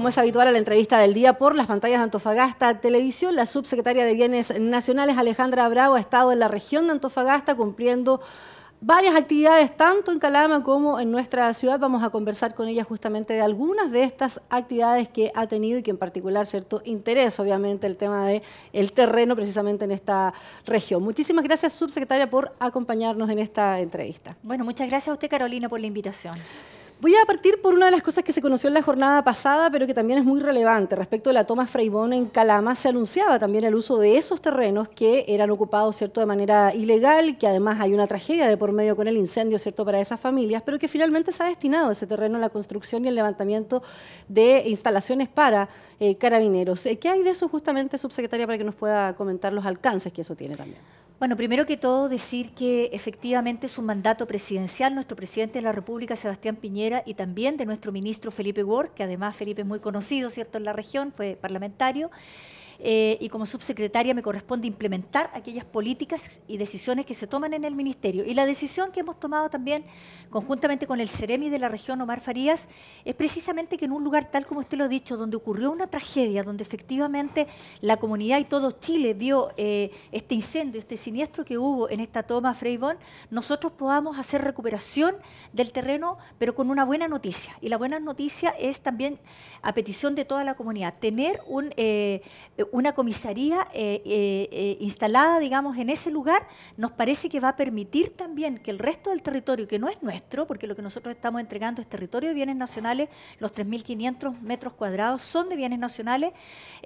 como es habitual a la entrevista del día por las pantallas de Antofagasta Televisión, la subsecretaria de Bienes Nacionales Alejandra Bravo ha estado en la región de Antofagasta cumpliendo varias actividades tanto en Calama como en nuestra ciudad. Vamos a conversar con ella justamente de algunas de estas actividades que ha tenido y que en particular cierto interés, obviamente, el tema del el terreno precisamente en esta región. Muchísimas gracias, subsecretaria, por acompañarnos en esta entrevista. Bueno, muchas gracias a usted, Carolina, por la invitación. Voy a partir por una de las cosas que se conoció en la jornada pasada, pero que también es muy relevante. Respecto de la toma Freibón en Calama, se anunciaba también el uso de esos terrenos que eran ocupados cierto, de manera ilegal, que además hay una tragedia de por medio con el incendio cierto, para esas familias, pero que finalmente se ha destinado ese terreno a la construcción y el levantamiento de instalaciones para eh, carabineros. Eh, ¿Qué hay de eso justamente, subsecretaria, para que nos pueda comentar los alcances que eso tiene también? Bueno, primero que todo decir que efectivamente es un mandato presidencial nuestro presidente de la República, Sebastián Piñera, y también de nuestro ministro Felipe Ward, que además Felipe es muy conocido, ¿cierto?, en la región, fue parlamentario. Eh, y como subsecretaria me corresponde implementar aquellas políticas y decisiones que se toman en el Ministerio. Y la decisión que hemos tomado también conjuntamente con el CEREMI de la región Omar Farías es precisamente que en un lugar tal como usted lo ha dicho, donde ocurrió una tragedia, donde efectivamente la comunidad y todo Chile vio eh, este incendio, este siniestro que hubo en esta toma Freibón, nosotros podamos hacer recuperación del terreno, pero con una buena noticia. Y la buena noticia es también, a petición de toda la comunidad, tener un, eh, una comisaría eh, eh, eh, instalada, digamos, en ese lugar, nos parece que va a permitir también que el resto del territorio, que no es nuestro, porque lo que nosotros estamos entregando es territorio de bienes nacionales, los 3.500 metros cuadrados son de bienes nacionales,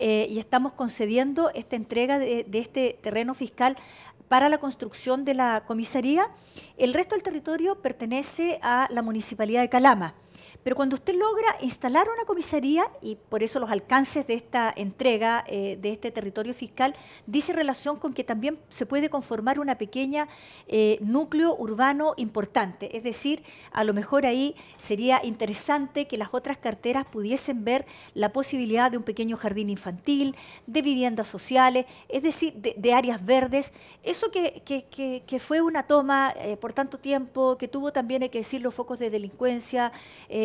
y estamos concediendo esta entrega de este terreno fiscal para la construcción de la comisaría. El resto del territorio pertenece a la Municipalidad de Calama. Pero cuando usted logra instalar una comisaría, y por eso los alcances de esta entrega eh, de este territorio fiscal, dice relación con que también se puede conformar una pequeña eh, núcleo urbano importante. Es decir, a lo mejor ahí sería interesante que las otras carteras pudiesen ver la posibilidad de un pequeño jardín infantil, de viviendas sociales, es decir, de, áreas verdes. Eso que, que, fue una toma eh, por tanto tiempo, que tuvo también, hay que decir, los focos de delincuencia.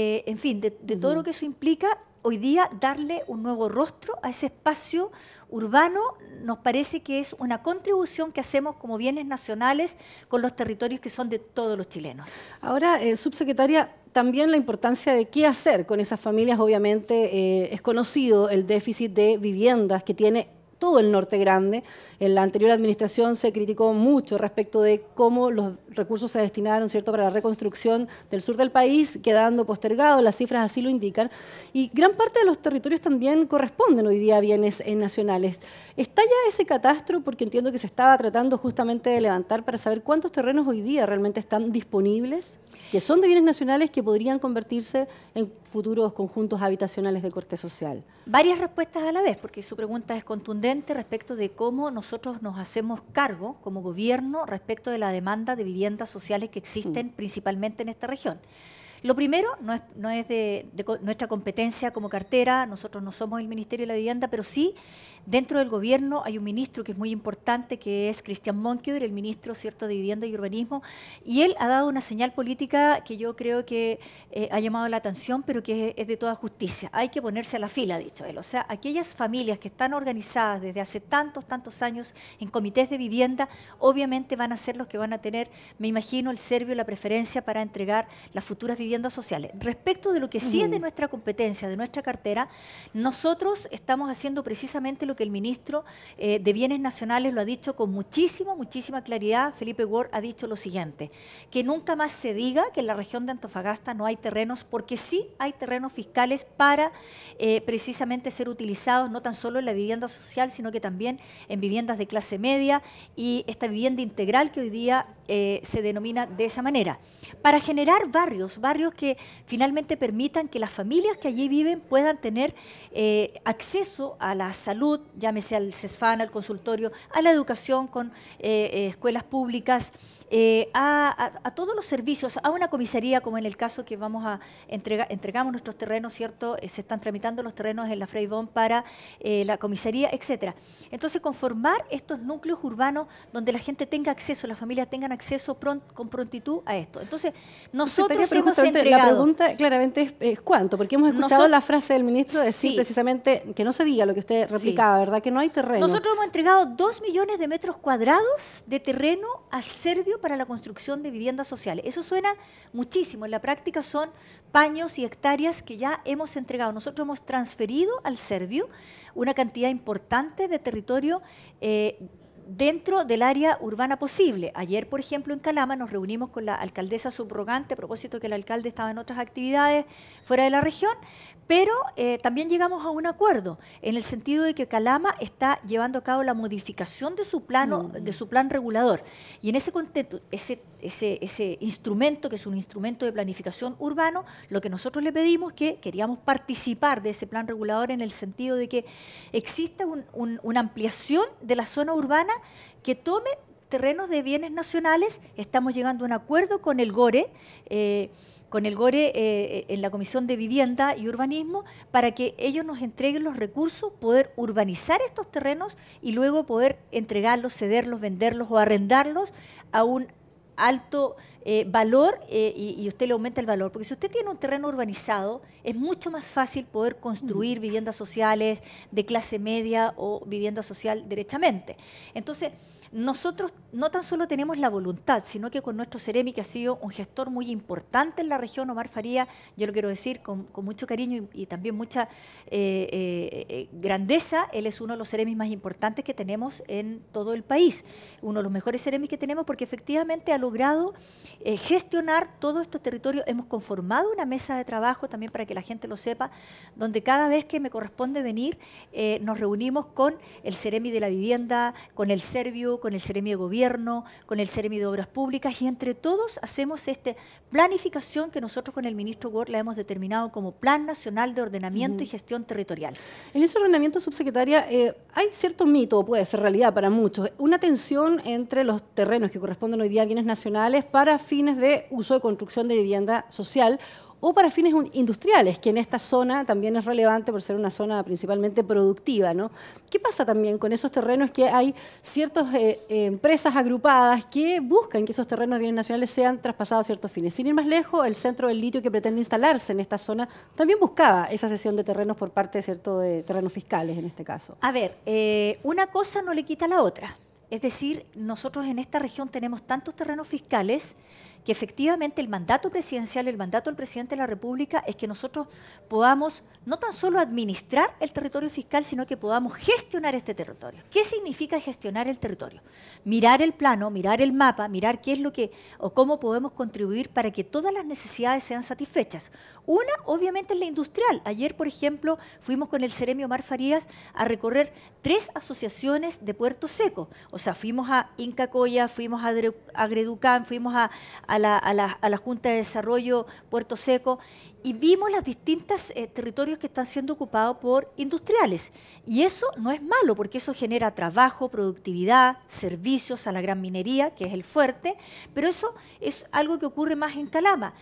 Eh, en fin, de, todo lo que eso implica, hoy día darle un nuevo rostro a ese espacio urbano nos parece que es una contribución que hacemos como bienes nacionales con los territorios que son de todos los chilenos. Ahora, eh, subsecretaria, también la importancia de qué hacer con esas familias, obviamente eh, es conocido el déficit de viviendas que tiene todo el norte grande. En la anterior administración se criticó mucho respecto de cómo los recursos se destinaron ¿cierto? para la reconstrucción del sur del país, quedando postergado, las cifras así lo indican. Y gran parte de los territorios también corresponden hoy día a bienes eh, nacionales. ¿Está ya ese catastro? Porque entiendo que se estaba tratando justamente de levantar para saber cuántos terrenos hoy día realmente están disponibles, que son de bienes nacionales que podrían convertirse en futuros conjuntos habitacionales de corte social. Varias respuestas a la vez, porque su pregunta es contundente respecto de cómo nosotros nos hacemos cargo como gobierno respecto de la demanda de viviendas sociales que existen mm. principalmente en esta región. Lo primero no es, de, nuestra competencia como cartera, nosotros no somos el Ministerio de la Vivienda, pero sí dentro del gobierno hay un ministro que es muy importante, que es Cristian Monkever, el ministro cierto, de Vivienda y Urbanismo, y él ha dado una señal política que yo creo que eh, ha llamado la atención, pero que es, de toda justicia. Hay que ponerse a la fila, ha dicho él. O sea, aquellas familias que están organizadas desde hace tantos, tantos años en comités de vivienda, obviamente van a ser los que van a tener, me imagino, el serbio la preferencia para entregar las futuras viviendas viviendas sociales. Respecto de lo que sí es de nuestra competencia, de nuestra cartera, nosotros estamos haciendo precisamente lo que el ministro eh, de Bienes Nacionales lo ha dicho con muchísima, muchísima claridad. Felipe Ward ha dicho lo siguiente, que nunca más se diga que en la región de Antofagasta no hay terrenos, porque sí hay terrenos fiscales para eh, precisamente ser utilizados no tan solo en la vivienda social, sino que también en viviendas de clase media y esta vivienda integral que hoy día eh, se denomina de esa manera, para generar barrios, barrios que finalmente permitan que las familias que allí viven puedan tener eh, acceso a la salud, llámese al CESFAN, al consultorio, a la educación con eh, escuelas públicas, a, todos los servicios, a una comisaría, como en el caso que vamos a entregar, entregamos nuestros terrenos, ¿cierto? se están tramitando los terrenos en la Freibón para la comisaría, etcétera. Entonces, conformar estos núcleos urbanos donde la gente tenga acceso, las familias tengan acceso acceso con prontitud a esto. Entonces, nosotros hemos entregado... La pregunta claramente es, cuánto, porque hemos escuchado la frase del ministro decir precisamente que no se diga lo que usted replicaba, ¿verdad? Que no hay terreno. Nosotros hemos entregado dos millones de metros cuadrados de terreno a serbio para la construcción de viviendas sociales. Eso suena muchísimo. En la práctica son paños y hectáreas que ya hemos entregado. Nosotros hemos transferido al serbio una cantidad importante de territorio eh, dentro del área urbana posible. Ayer, por ejemplo, en Calama nos reunimos con la alcaldesa subrogante a propósito que el alcalde estaba en otras actividades fuera de la región, pero eh, también llegamos a un acuerdo en el sentido de que Calama está llevando a cabo la modificación de su plano, mm. de su plan regulador. Y en ese contexto, ese, ese, instrumento, que es un instrumento de planificación urbano, lo que nosotros le pedimos es que queríamos participar de ese plan regulador en el sentido de que exista una ampliación de la zona urbana que tome terrenos de bienes nacionales. Estamos llegando a un acuerdo con el GORE. Eh, con el GORE eh, eh, en la Comisión de Vivienda y Urbanismo para que ellos nos entreguen los recursos, poder urbanizar estos terrenos y luego poder entregarlos, cederlos, venderlos o arrendarlos a un alto eh, valor eh, y, y, usted le aumenta el valor. Porque si usted tiene un terreno urbanizado, es mucho más fácil poder construir viviendas sociales de clase media o vivienda social derechamente. Entonces, nosotros no tan solo tenemos la voluntad, sino que con nuestro Ceremi, que ha sido un gestor muy importante en la región, Omar Faría, yo lo quiero decir con, mucho cariño y, también mucha eh, eh, eh, grandeza, él es uno de los Ceremis más importantes que tenemos en todo el país, uno de los mejores Ceremis que tenemos porque efectivamente ha logrado gestionar todos estos territorios. Hemos conformado una mesa de trabajo también para que la gente lo sepa, donde cada vez que me corresponde venir nos reunimos con el Ceremi de la Vivienda, con el Servio, con el Ceremi de Gobierno, con el Ceremi de Obras Públicas y entre todos hacemos esta planificación que nosotros con el ministro Gord la hemos determinado como Plan Nacional de Ordenamiento y Gestión Territorial. En ese ordenamiento, subsecretaria, eh, hay cierto mito, puede ser realidad para muchos, una tensión entre los terrenos que corresponden hoy día a bienes nacionales para fines de uso de construcción de vivienda social o para fines industriales, que en esta zona también es relevante por ser una zona principalmente productiva. ¿no? ¿Qué pasa también con esos terrenos que hay ciertas eh, eh, empresas agrupadas que buscan que esos terrenos de bienes nacionales sean traspasados a ciertos fines? Sin ir más lejos, el centro del litio que pretende instalarse en esta zona también buscaba esa cesión de terrenos por parte ¿cierto? de terrenos fiscales en este caso. A ver, eh, una cosa no le quita a la otra. Es decir, nosotros en esta región tenemos tantos terrenos fiscales que efectivamente el mandato presidencial, el mandato del presidente de la República es que nosotros podamos no tan solo administrar el territorio fiscal, sino que podamos gestionar este territorio. ¿Qué significa gestionar el territorio? Mirar el plano, mirar el mapa, mirar qué es lo que o cómo podemos contribuir para que todas las necesidades sean satisfechas. Una, obviamente, es la industrial. Ayer, por ejemplo, fuimos con el Ceremio Mar Farías a recorrer tres asociaciones de Puerto Seco. O sea, fuimos a Incacoya, fuimos a Agreducán, fuimos a, a la, Junta de Desarrollo Puerto Seco, y vimos los distintos eh, territorios que están siendo ocupados por industriales. Y eso no es malo, porque eso genera trabajo, productividad, servicios a la gran minería, que es el fuerte, pero eso es algo que ocurre más en Calama.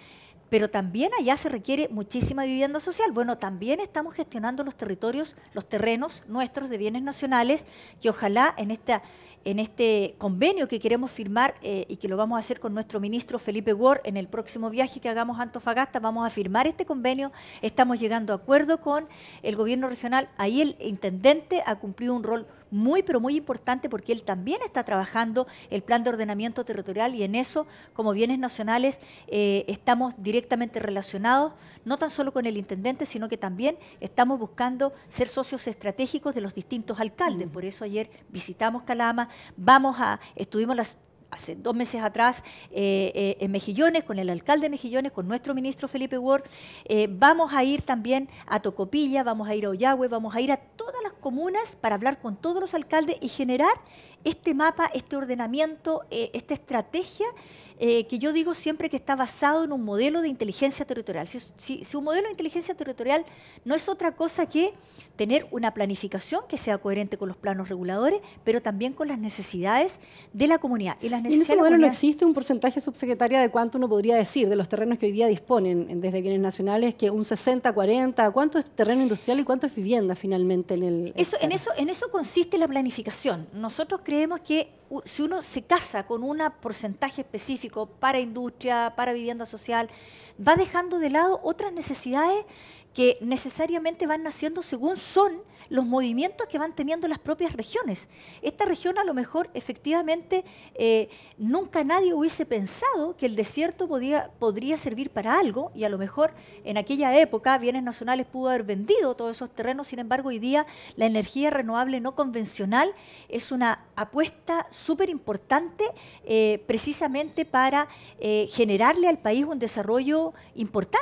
Pero también allá se requiere muchísima vivienda social. Bueno, también estamos gestionando los territorios, los terrenos nuestros de bienes nacionales, que ojalá en esta en este convenio que queremos firmar eh, y que lo vamos a hacer con nuestro ministro Felipe Ward en el próximo viaje que hagamos a Antofagasta, vamos a firmar este convenio, estamos llegando a acuerdo con el gobierno regional, ahí el intendente ha cumplido un rol muy, pero muy importante porque él también está trabajando el plan de ordenamiento territorial y en eso, como bienes nacionales, eh, estamos directamente relacionados, no tan solo con el intendente, sino que también estamos buscando ser socios estratégicos de los distintos alcaldes. Por eso ayer visitamos Calama, vamos a, estuvimos las hace dos meses atrás eh, eh, en Mejillones, con el alcalde de Mejillones, con nuestro ministro Felipe Ward. Eh, vamos a ir también a Tocopilla, vamos a ir a Ollagüe, vamos a ir a todas las comunas para hablar con todos los alcaldes y generar este mapa, este ordenamiento, esta estrategia eh, que yo digo siempre que está basado en un modelo de inteligencia territorial. Si, un modelo de inteligencia territorial no es otra cosa que tener una planificación que sea coherente con los planos reguladores, pero también con las necesidades de la comunidad. Y, las en ese modelo no existe un porcentaje subsecretaria de cuánto uno podría decir de los terrenos que hoy día disponen desde quienes nacionales, que un 60, 40, ¿cuánto es terreno industrial y cuánto es vivienda finalmente en el... Eso, en, eso, en eso consiste la planificación. Nosotros creemos que si uno se casa con un porcentaje específico, para industria, para vivienda social, va dejando de lado otras necesidades que necesariamente van naciendo según son los movimientos que van teniendo las propias regiones. Esta región a lo mejor efectivamente eh, nunca nadie hubiese pensado que el desierto podía, podría servir para algo y a lo mejor en aquella época bienes nacionales pudo haber vendido todos esos terrenos, sin embargo hoy día la energía renovable no convencional es una apuesta súper importante eh, precisamente para eh, generarle al país un desarrollo importante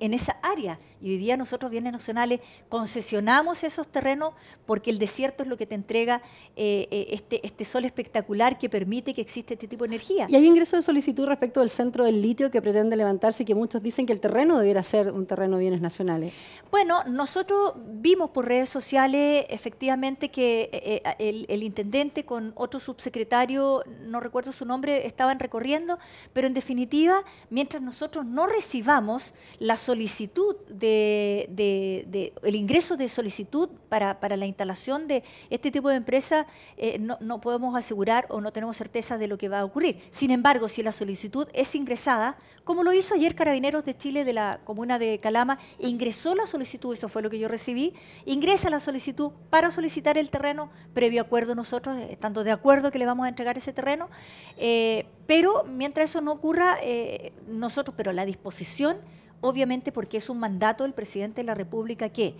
en, esa área. Y hoy día nosotros bienes nacionales concesionamos eso, terrenos porque el desierto es lo que te entrega eh, eh, este, este sol espectacular que permite que exista este tipo de energía. Y hay ingreso de solicitud respecto del centro del litio que pretende levantarse y que muchos dicen que el terreno debiera ser un terreno de bienes nacionales. Bueno, nosotros vimos por redes sociales efectivamente que eh, el, intendente con otro subsecretario, no recuerdo su nombre, estaban recorriendo, pero en definitiva, mientras nosotros no recibamos la solicitud de, el ingreso de solicitud para, la instalación de este tipo de empresa eh, no, podemos asegurar o no tenemos certeza de lo que va a ocurrir. Sin embargo, si la solicitud es ingresada, como lo hizo ayer Carabineros de Chile de la comuna de Calama, ingresó la solicitud, eso fue lo que yo recibí, ingresa la solicitud para solicitar el terreno, previo acuerdo nosotros, eh, estando de acuerdo que le vamos a entregar ese terreno, eh, pero mientras eso no ocurra, nosotros, pero la disposición obviamente porque es un mandato del presidente de la República que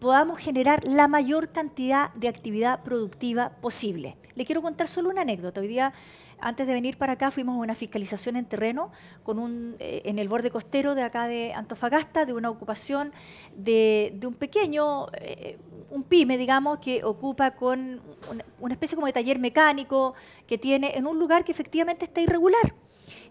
podamos generar la mayor cantidad de actividad productiva posible. Le quiero contar solo una anécdota. Hoy día, antes de venir para acá, fuimos a una fiscalización en terreno con un, eh, en el borde costero de acá de Antofagasta, de una ocupación de, un pequeño, eh, un pyme, digamos, que ocupa con una especie como de taller mecánico que tiene en un lugar que efectivamente está irregular.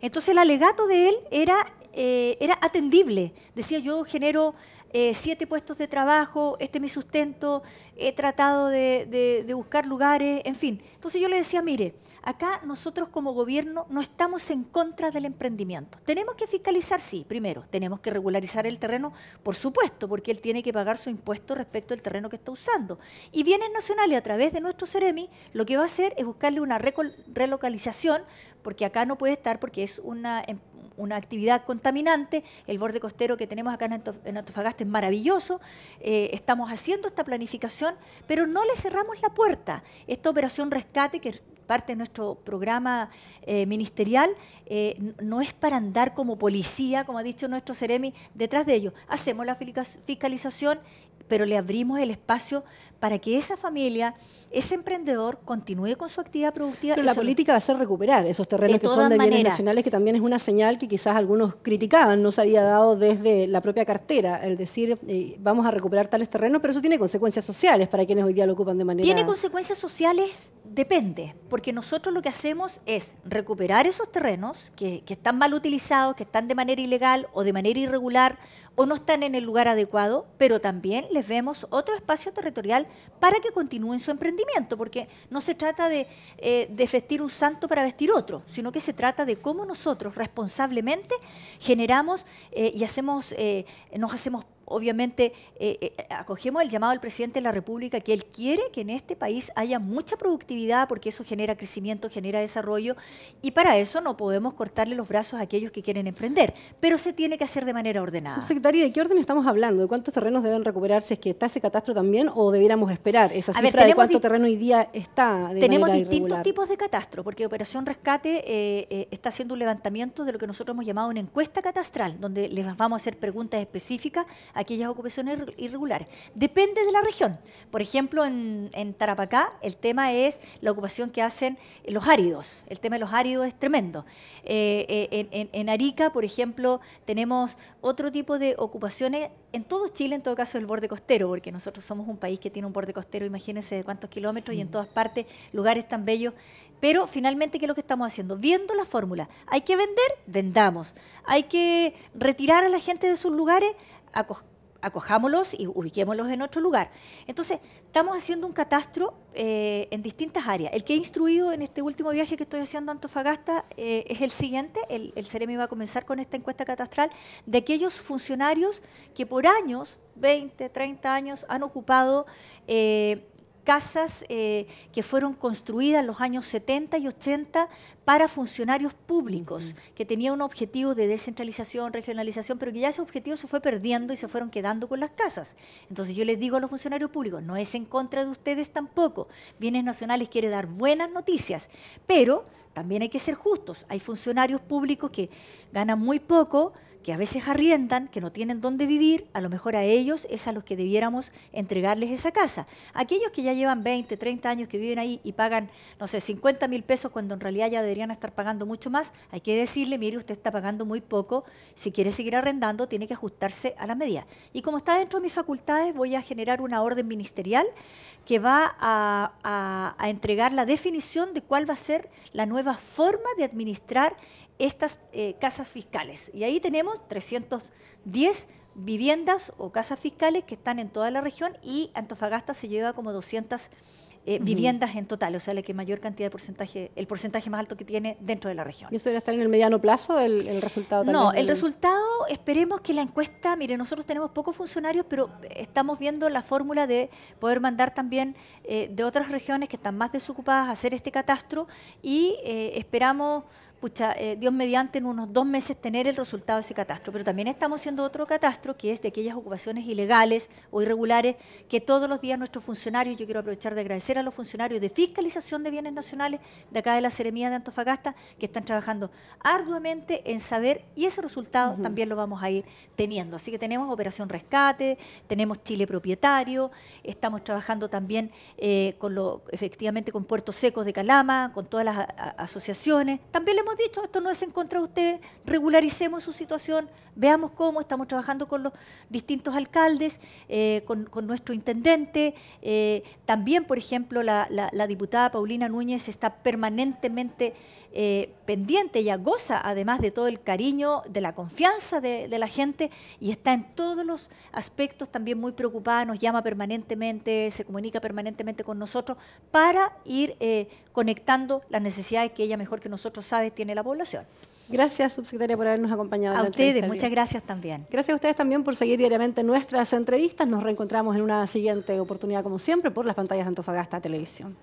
Entonces el alegato de él era eh, era atendible. Decía, yo genero eh, siete puestos de trabajo, este es mi sustento, he tratado de, buscar lugares, en fin. Entonces yo le decía, mire, acá nosotros como gobierno no estamos en contra del emprendimiento. Tenemos que fiscalizar, sí, primero, tenemos que regularizar el terreno, por supuesto, porque él tiene que pagar su impuesto respecto al terreno que está usando. Y Bienes Nacionales, a través de nuestro CEREMI, lo que va a hacer es buscarle una relocalización, porque acá no puede estar porque es una empresa una actividad contaminante. El borde costero que tenemos acá en Antofagasta es maravilloso. Eh, estamos haciendo esta planificación, pero no le cerramos la puerta. Esta operación rescate que es parte de nuestro programa eh, ministerial, eh, no es para andar como policía, como ha dicho nuestro Ceremi, detrás de ellos. Hacemos la fiscalización, pero le abrimos el espacio para que esa familia, ese emprendedor continúe con su actividad productiva. Pero la política va a ser recuperar esos terrenos que son de bienes nacionales, que también es una señal que quizás algunos criticaban, no se había dado desde la propia cartera, el decir eh, vamos a recuperar tales terrenos, pero eso tiene consecuencias sociales para quienes hoy día lo ocupan de manera... Tiene consecuencias sociales, depende, porque nosotros lo que hacemos es recuperar esos terrenos que, que están mal utilizados, que están de manera ilegal o de manera irregular o no están en el lugar adecuado, pero también les vemos otro espacio territorial para que continúen su emprendimiento, porque no se trata eh, de, vestir un santo para vestir otro, sino que se trata de cómo nosotros responsablemente generamos eh, y hacemos, eh, nos hacemos obviamente eh, eh, acogemos el llamado del presidente de la República que él quiere que en este país haya mucha productividad porque eso genera crecimiento, genera desarrollo y para eso no podemos cortarle los brazos a aquellos que quieren emprender, pero se tiene que hacer de manera ordenada. Subsecretaria, ¿de qué orden estamos hablando? ¿De cuántos terrenos deben recuperarse? ¿Es que está ese catastro también o debiéramos esperar esa cifra de cuánto terreno hoy día está? tenemos distintos tipos de catastro porque Operación Rescate eh, está haciendo un levantamiento de lo que nosotros hemos llamado una encuesta catastral, donde les vamos a hacer preguntas específicas aquellas ocupaciones irregulares. Depende de la región. Por ejemplo, en, Tarapacá el tema es la ocupación que hacen los áridos. El tema de los áridos es tremendo. Eh, eh, en, Arica, por ejemplo, tenemos otro tipo de ocupaciones en todo Chile, en todo caso el borde costero, porque nosotros somos un país que tiene un borde costero, imagínense de cuántos kilómetros y en mm. todas partes lugares tan bellos. Pero finalmente, ¿qué es lo que estamos haciendo? Viendo la fórmula. Hay que vender, vendamos. Hay que retirar a la gente de sus lugares, acojámoslos y ubiquémoslos en otro lugar. Entonces, estamos haciendo un catastro eh, en distintas áreas. El que he instruido en este último viaje que estoy haciendo a Antofagasta eh, es el siguiente, el, el CEREMI va a comenzar con esta encuesta catastral, de aquellos funcionarios que por años, 20, 30 años, han ocupado eh, casas eh, que fueron construidas en los años 70 y 80 para funcionarios públicos, mm. que tenía un objetivo de descentralización, regionalización, pero que ya ese objetivo se fue perdiendo y se fueron quedando con las casas. Entonces yo les digo a los funcionarios públicos, no es en contra de ustedes tampoco. Bienes Nacionales quiere dar buenas noticias, pero también hay que ser justos. Hay funcionarios públicos que ganan muy poco, que a veces arriendan, que no tienen dónde vivir, a lo mejor a ellos es a los que debiéramos entregarles esa casa. Aquellos que ya llevan 20, 30 años que viven ahí y pagan, no sé, 50 mil pesos cuando en realidad ya deberían estar pagando mucho más, hay que decirle, mire, usted está pagando muy poco, si quiere seguir arrendando tiene que ajustarse a la medida. Y como está dentro de mis facultades, voy a generar una orden ministerial que va a, a entregar la definición de cuál va a ser la nueva forma de administrar estas eh, casas fiscales. Y ahí tenemos 310 viviendas o casas fiscales que están en toda la región y Antofagasta se lleva como 200 eh, viviendas en total, o sea, la que mayor cantidad de porcentaje, el porcentaje más alto que tiene dentro de la región. ¿Y eso debería estar en el mediano plazo el, el resultado? No, el resultado, esperemos que la encuesta, mire, nosotros tenemos pocos funcionarios, pero estamos viendo la fórmula de poder mandar también eh, de otras regiones que están más desocupadas a hacer este catastro y esperamos pucha, eh, Dios mediante, en unos dos meses tener el resultado de ese catastro. Pero también estamos siendo otro catastro, que es de aquellas ocupaciones ilegales o irregulares que todos los días nuestros funcionarios, yo quiero aprovechar de agradecer a los funcionarios de fiscalización de bienes nacionales de acá de la Seremía de Antofagasta, que están trabajando arduamente en saber, y ese resultado también lo vamos a ir teniendo. Así que tenemos Operación Rescate, tenemos Chile Propietario, estamos trabajando también eh, con lo, efectivamente con Puertos Secos de Calama, con todas las asociaciones. También le dicho, esto no es en contra de ustedes, regularicemos su situación, veamos cómo, estamos trabajando con los distintos alcaldes, eh, con, nuestro intendente, eh, también, por ejemplo, la, diputada Paulina Núñez está permanentemente eh, pendiente, ella goza además de todo el cariño, de la confianza de, de la gente y está en todos los aspectos también muy preocupada, nos llama permanentemente, se comunica permanentemente con nosotros para ir conectando las necesidades que ella mejor que nosotros sabe tiene la población. Gracias, subsecretaria, por habernos acompañado. A ustedes, muchas gracias también. Gracias a ustedes también por seguir diariamente nuestras entrevistas. Nos reencontramos en una siguiente oportunidad, como siempre, por las pantallas de Antofagasta Televisión.